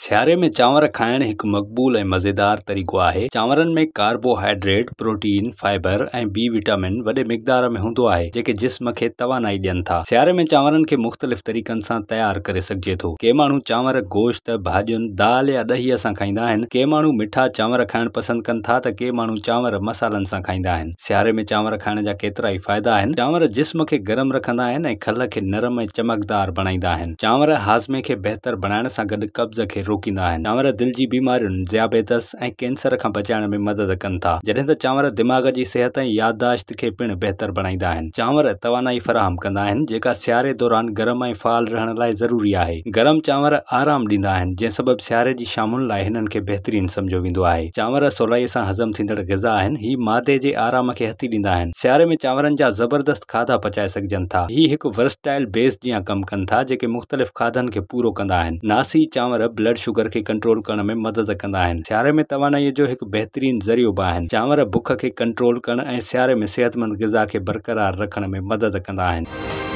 सियारे में चांवर खाइणु हिकु मक़बूल ऐं मज़ेदार तरीक़ो आहे चांवरनि में कार्बोहाइड्रेट प्रोटीन फाइबर ऐं बी विटामिन वॾे मक़दार में हूंदो आहे जेके जिस्म खे तवानाई ॾियनि था सियारे में चांवरनि खे मुख़्तलिफ़ तरीक़नि सां तयारु करे सघिजे थो के माण्हू चांवर गोश्त भाॼियुनि दाल या ॾहीअ सां खाईंदा आहिनि के माण्हू मिठा चांवर खाइण पसंदि कनि था त के माण्हू चांवर मसालनि सां खाईंदा आहिनि सियारे में चांवर खाइण जा केतिरा ई फ़ाइदा आहिनि चांवर जिस्म खे गरम रखंदा आहिनि ऐं खल खे नरम ऐं चमकदार बणाईंदा आहिनि चांवर हाज़मे खे बहितर बणाइण सां गॾु कब्ज़ खे रोकींदा आहिनि चांवर दिलि जी बीमारियुनि ज़्याबेदस ऐं कैंसर खां बचाइण में मदद कनि था जॾहिं त चांवर दिमाग़ जी सिहत ऐं यादाश्त खे पिण बहितर बणाईंदा आहिनि चांवर तवानाई फ़राहम कंदा आहिनि जेका सियारे दौरान गरम ऐं फाल रहण लाइ ज़रूरी आहे गरम चांवर आराम ॾींदा आहिनि जंहिं सबबि सियारे जी शामुनि लाइ हिननि खे बहितरीन सम्झो वेंदो आहे चांवर सवलाईअ सां हज़म थींदड़ ग़ज़ा आहिनि ही मादे जे आराम खे हथी ॾींदा आहिनि सियारे में चांवरनि जा ज़बरदस्त खाधा पचाए सघजनि था ही हिकु वर्सटाइल बेस जीअं कमु कनि था जेके मुख़्तलिफ़ खाधनि खे पूरो कंदा आहिनि नासी चांवर ब्लड ब्लड शुगर के कंट्रोल करण में मदद कंदा आहिनि सियारे में तवानाई जो हिकु बहितरीन ज़रियो बि आहिनि चांवर बुख खे कंट्रोल करणु ऐं सियारे में सिहतमंद ग़िज़ा खे बरक़रार रखण में मदद कंदा आहिनि